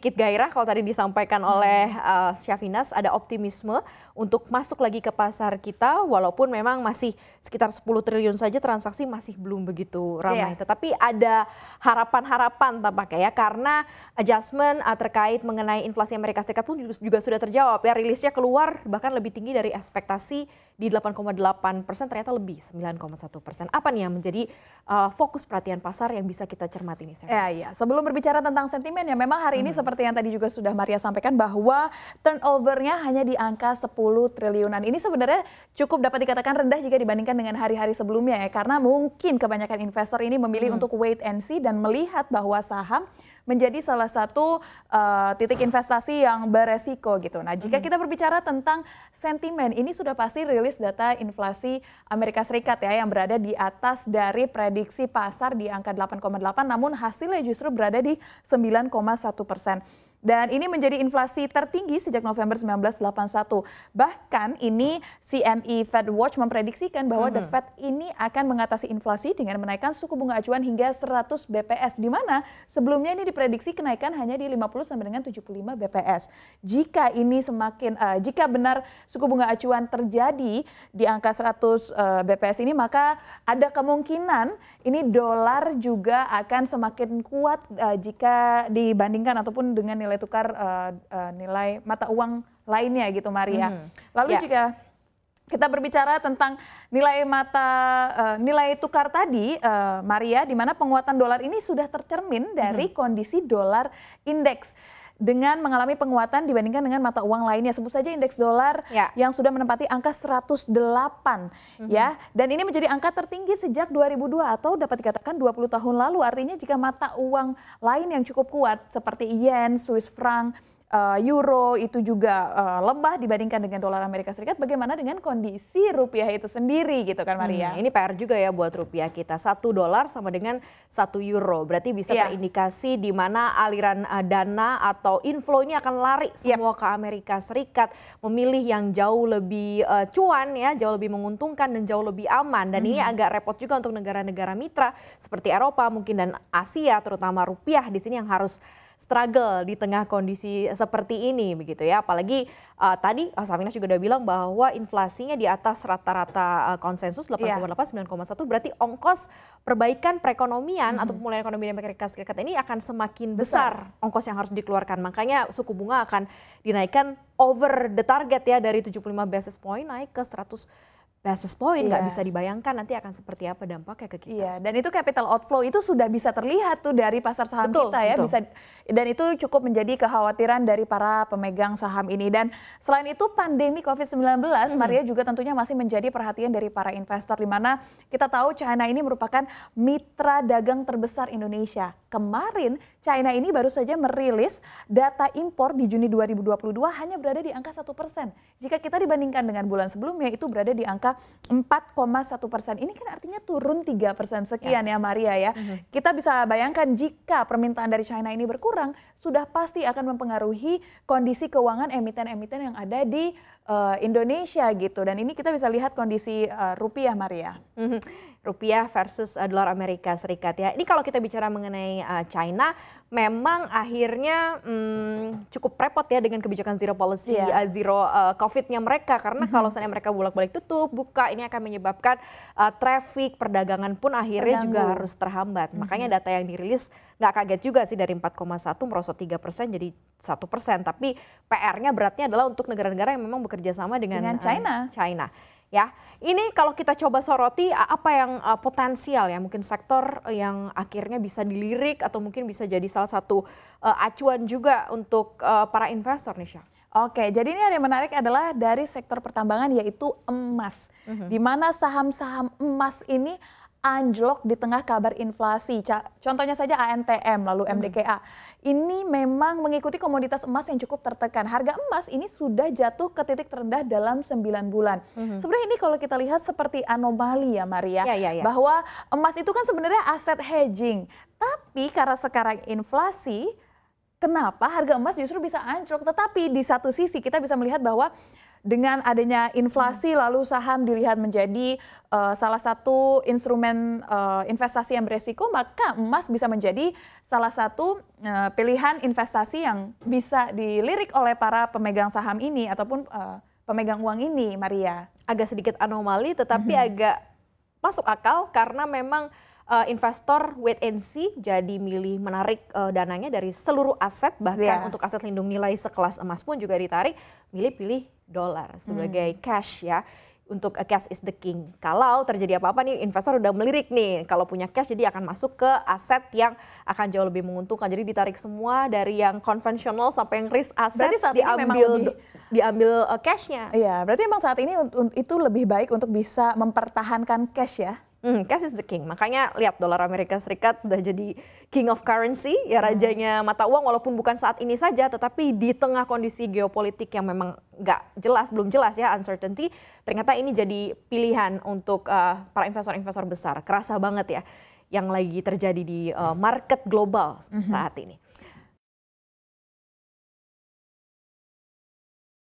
sedikit gairah kalau tadi disampaikan hmm. oleh uh, eh, Syafinas ada optimisme untuk masuk lagi ke pasar kita walaupun memang masih sekitar 10 triliun saja transaksi masih belum begitu ramai. Yeah. Tetapi ada harapan-harapan tampaknya ya karena adjustment uh, terkait mengenai inflasi Amerika Serikat pun juga, juga sudah terjawab ya rilisnya keluar bahkan lebih tinggi dari ekspektasi di 8,8 persen ternyata lebih 9,1 persen. Apa nih yang menjadi uh, fokus perhatian pasar yang bisa kita cermati nih? Ya, ya. Sebelum berbicara tentang sentimen ya memang hari hmm. ini seperti seperti yang tadi juga sudah Maria sampaikan bahwa turnovernya hanya di angka 10 triliunan. Ini sebenarnya cukup dapat dikatakan rendah jika dibandingkan dengan hari-hari sebelumnya ya karena mungkin kebanyakan investor ini memilih hmm. untuk wait and see dan melihat bahwa saham menjadi salah satu uh, titik investasi yang beresiko gitu. Nah, jika hmm. kita berbicara tentang sentimen, ini sudah pasti rilis data inflasi Amerika Serikat ya yang berada di atas dari prediksi pasar di angka 8,8 namun hasilnya justru berada di 9,1 persen. Dan ini menjadi inflasi tertinggi sejak November 1981. Bahkan ini CME Fed Watch memprediksikan bahwa hmm. The Fed ini akan mengatasi inflasi dengan menaikkan suku bunga acuan hingga 100 BPS. Di mana sebelumnya ini diprediksi kenaikan hanya di 50 sampai dengan 75 BPS. Jika ini semakin, uh, jika benar suku bunga acuan terjadi di angka 100 uh, BPS ini maka ada kemungkinan ini dolar juga akan semakin kuat uh, jika dibandingkan ataupun dengan nilai nilai tukar uh, uh, nilai mata uang lainnya gitu Maria. Hmm. Lalu ya. jika kita berbicara tentang nilai mata uh, nilai tukar tadi uh, Maria di mana penguatan dolar ini sudah tercermin dari hmm. kondisi dolar indeks dengan mengalami penguatan dibandingkan dengan mata uang lainnya. Sebut saja indeks dolar ya. yang sudah menempati angka 108 mm -hmm. ya. Dan ini menjadi angka tertinggi sejak 2002 atau dapat dikatakan 20 tahun lalu. Artinya jika mata uang lain yang cukup kuat seperti yen, Swiss franc, uh, euro itu juga uh, eh, lemah dibandingkan dengan dolar Amerika Serikat. Bagaimana dengan kondisi rupiah itu sendiri gitu kan Maria? Hmm, ini PR juga ya buat rupiah kita. Satu dolar sama dengan satu euro. Berarti bisa yeah. terindikasi di mana aliran uh, dana atau inflow ini akan lari iya. semua yep. ke Amerika Serikat. Memilih yang jauh lebih uh, cuan ya, jauh lebih menguntungkan dan jauh lebih aman. Dan hmm. ini agak repot juga untuk negara-negara mitra seperti Eropa mungkin dan Asia terutama rupiah di sini yang harus struggle di tengah kondisi seperti ini begitu ya. Apalagi uh, tadi oh, eh, Saminas juga udah bilang bahwa inflasinya di atas rata-rata uh, konsensus 8,8 yeah. 9,1 berarti ongkos perbaikan perekonomian mm -hmm. atau pemulihan ekonomi di Amerika Serikat ini akan semakin besar. besar ongkos yang harus dikeluarkan. Makanya suku bunga akan dinaikkan over the target ya dari 75 basis point naik ke 100 basis point nggak yeah. bisa dibayangkan nanti akan seperti apa dampaknya ke kita. Iya, yeah. dan itu capital outflow itu sudah bisa terlihat tuh dari pasar saham betul, kita ya, betul. bisa dan itu cukup menjadi kekhawatiran dari para pemegang saham ini dan selain itu pandemi Covid-19 mm-hmm. Maria juga tentunya masih menjadi perhatian dari para investor di mana kita tahu China ini merupakan mitra dagang terbesar Indonesia. Kemarin China ini baru saja merilis data impor di Juni 2022 hanya berada di angka satu persen. Jika kita dibandingkan dengan bulan sebelumnya itu berada di angka koma 4,1 persen. Ini kan artinya turun 3 persen sekian ya, yes. ya Maria ya. Mm -hmm. Kita bisa bayangkan jika permintaan dari China ini berkurang, sudah pasti akan mempengaruhi kondisi keuangan emiten-emiten yang ada di Eh, Indonesia gitu. Dan ini kita bisa lihat kondisi uh, rupiah Maria. Mhm. Rupiah versus uh, dolar Amerika Serikat ya. Ini kalau kita bicara mengenai uh, China, memang akhirnya hmm, cukup repot ya dengan kebijakan zero policy, yeah. Iya. uh, zero uh, covid mereka. Karena mm-hmm. kalau misalnya mereka bolak-balik tutup, buka, ini akan menyebabkan uh, traffic, perdagangan pun akhirnya Terganggu. juga harus terhambat. Mm-hmm. Makanya data yang dirilis nggak kaget juga sih dari 4,1 merosot 3 persen jadi satu persen. Tapi PR-nya beratnya adalah untuk negara-negara yang memang bekerja kerjasama dengan, dengan eh, China. Uh, China. Ya, ini kalau kita coba soroti apa yang uh, potensial ya, mungkin sektor yang akhirnya bisa dilirik atau mungkin bisa jadi salah satu uh, acuan juga untuk uh, para investor nih Syah. Oke, jadi ini yang menarik adalah dari sektor pertambangan yaitu emas. Mm -hmm. Di mana saham-saham emas ini anjlok di tengah kabar inflasi. Contohnya saja ANTM lalu MDKA. Hmm. Ini memang mengikuti komoditas emas yang cukup tertekan. Harga emas ini sudah jatuh ke titik terendah dalam 9 bulan. hmm Sebenarnya ini kalau kita lihat seperti anomali ya Maria. Ya, ya, ya. Bahwa emas itu kan sebenarnya aset hedging. Tapi karena sekarang inflasi, kenapa harga emas justru bisa anjlok? Tetapi di satu sisi kita bisa melihat bahwa dengan adanya inflasi hmm. lalu saham dilihat menjadi uh, salah satu instrumen uh, investasi yang beresiko maka emas bisa menjadi salah satu uh, pilihan investasi yang bisa dilirik oleh para pemegang saham ini ataupun uh, pemegang uang ini Maria agak sedikit anomali tetapi hmm. agak masuk akal karena memang uh, investor wait and see jadi milih menarik uh, dananya dari seluruh aset bahkan yeah. untuk aset lindung nilai sekelas emas pun juga ditarik milih-pilih dolar sebagai hmm. cash ya untuk uh, cash is the king. Kalau terjadi apa-apa nih investor udah melirik nih. Kalau punya cash jadi akan masuk ke aset yang akan jauh lebih menguntungkan. Jadi ditarik semua dari yang konvensional sampai yang risk aset diambil diambil cashnya. Iya, berarti emang saat ini itu lebih baik untuk bisa mempertahankan cash ya Hmm, cash is the king. Makanya lihat dolar Amerika Serikat udah jadi king of currency, ya hmm. rajanya mata uang walaupun bukan saat ini saja, tetapi di tengah kondisi geopolitik yang memang nggak jelas, belum jelas ya uncertainty, ternyata ini jadi pilihan untuk uh, para investor-investor besar. Kerasa banget ya yang lagi terjadi di uh, market global hmm. saat ini.